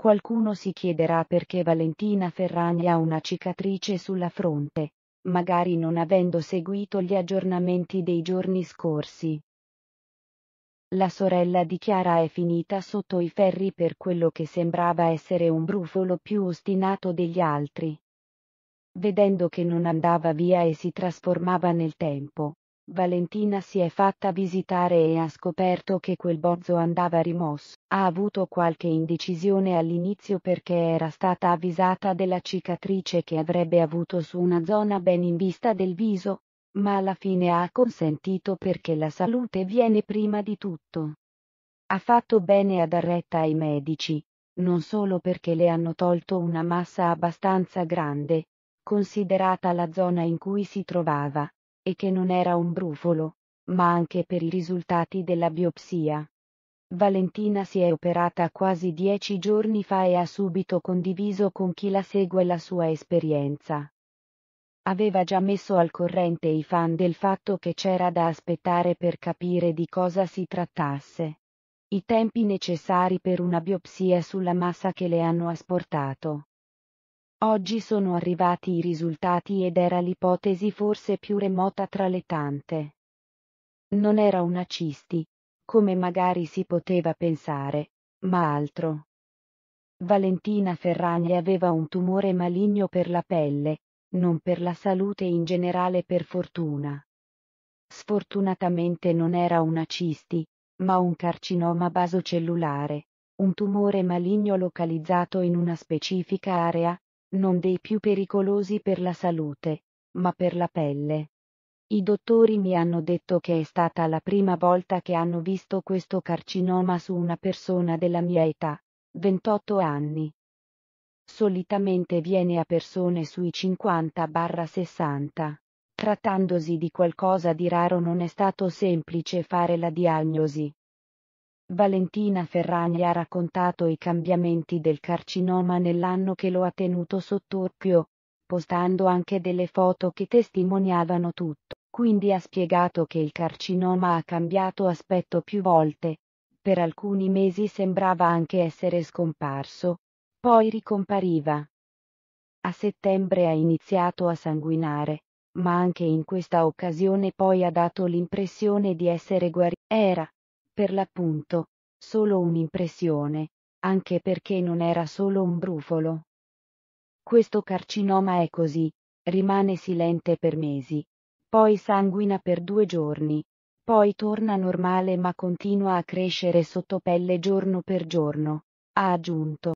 Qualcuno si chiederà perché Valentina Ferrani ha una cicatrice sulla fronte, magari non avendo seguito gli aggiornamenti dei giorni scorsi. La sorella di Chiara è finita sotto i ferri per quello che sembrava essere un brufolo più ostinato degli altri. Vedendo che non andava via e si trasformava nel tempo, Valentina si è fatta visitare e ha scoperto che quel bozzo andava rimosso. Ha avuto qualche indecisione all'inizio perché era stata avvisata della cicatrice che avrebbe avuto su una zona ben in vista del viso, ma alla fine ha consentito perché la salute viene prima di tutto. Ha fatto bene a dar retta ai medici, non solo perché le hanno tolto una massa abbastanza grande, considerata la zona in cui si trovava, e che non era un brufolo, ma anche per i risultati della biopsia. Valentina si è operata quasi dieci giorni fa e ha subito condiviso con chi la segue la sua esperienza. Aveva già messo al corrente i fan del fatto che c'era da aspettare per capire di cosa si trattasse. I tempi necessari per una biopsia sulla massa che le hanno asportato. Oggi sono arrivati i risultati ed era l'ipotesi forse più remota tra le tante. Non era una cisti, come magari si poteva pensare, ma altro. Valentina Ferragni aveva un tumore maligno per la pelle, non per la salute in generale per fortuna. Sfortunatamente non era una cisti, ma un carcinoma basocellulare, un tumore maligno localizzato in una specifica area, non dei più pericolosi per la salute, ma per la pelle. I dottori mi hanno detto che è stata la prima volta che hanno visto questo carcinoma su una persona della mia età, 28 anni. Solitamente viene a persone sui 50-60. Trattandosi di qualcosa di raro non è stato semplice fare la diagnosi. Valentina Ferragni ha raccontato i cambiamenti del carcinoma nell'anno che lo ha tenuto sott'occhio, postando anche delle foto che testimoniavano tutto. Quindi ha spiegato che il carcinoma ha cambiato aspetto più volte. Per alcuni mesi sembrava anche essere scomparso, poi ricompariva. A settembre ha iniziato a sanguinare, ma anche in questa occasione poi ha dato l'impressione di essere guarito. Era per l'appunto, solo un'impressione, anche perché non era solo un brufolo. Questo carcinoma è così, rimane silente per mesi, poi sanguina per due giorni, poi torna normale ma continua a crescere sotto pelle giorno per giorno, ha aggiunto.